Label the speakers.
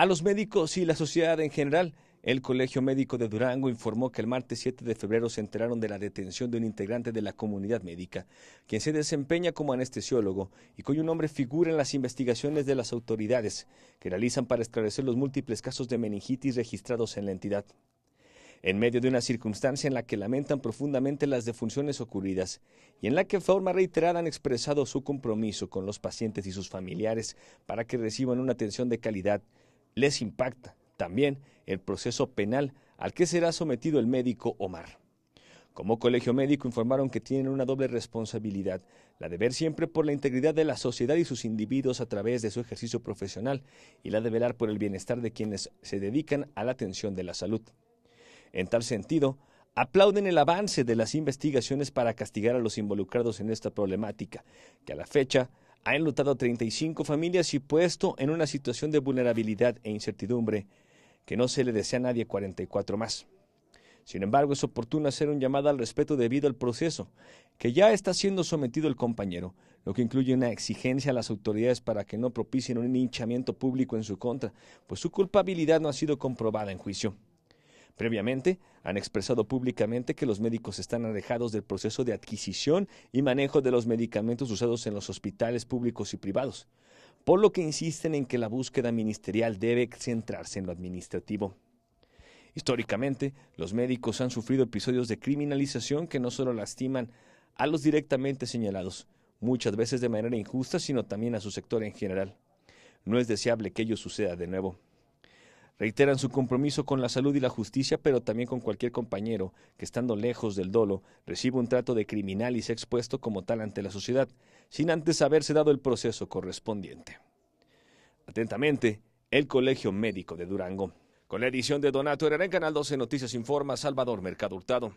Speaker 1: a los médicos y la sociedad en general. El Colegio Médico de Durango informó que el martes 7 de febrero se enteraron de la detención de un integrante de la comunidad médica, quien se desempeña como anestesiólogo y cuyo nombre figura en las investigaciones de las autoridades que realizan para esclarecer los múltiples casos de meningitis registrados en la entidad. En medio de una circunstancia en la que lamentan profundamente las defunciones ocurridas y en la que forma reiterada han expresado su compromiso con los pacientes y sus familiares para que reciban una atención de calidad les impacta también el proceso penal al que será sometido el médico Omar. Como colegio médico informaron que tienen una doble responsabilidad, la de ver siempre por la integridad de la sociedad y sus individuos a través de su ejercicio profesional y la de velar por el bienestar de quienes se dedican a la atención de la salud. En tal sentido, aplauden el avance de las investigaciones para castigar a los involucrados en esta problemática, que a la fecha ha enlutado 35 familias y puesto en una situación de vulnerabilidad e incertidumbre que no se le desea a nadie 44 más. Sin embargo, es oportuno hacer un llamado al respeto debido al proceso que ya está siendo sometido el compañero, lo que incluye una exigencia a las autoridades para que no propicien un hinchamiento público en su contra, pues su culpabilidad no ha sido comprobada en juicio. Previamente, han expresado públicamente que los médicos están alejados del proceso de adquisición y manejo de los medicamentos usados en los hospitales públicos y privados, por lo que insisten en que la búsqueda ministerial debe centrarse en lo administrativo. Históricamente, los médicos han sufrido episodios de criminalización que no solo lastiman a los directamente señalados, muchas veces de manera injusta, sino también a su sector en general. No es deseable que ello suceda de nuevo. Reiteran su compromiso con la salud y la justicia, pero también con cualquier compañero que, estando lejos del dolo, reciba un trato de criminal y sea expuesto como tal ante la sociedad, sin antes haberse dado el proceso correspondiente. Atentamente, el Colegio Médico de Durango. Con la edición de Donato Herrera en Canal 12 Noticias Informa, Salvador Mercado Hurtado.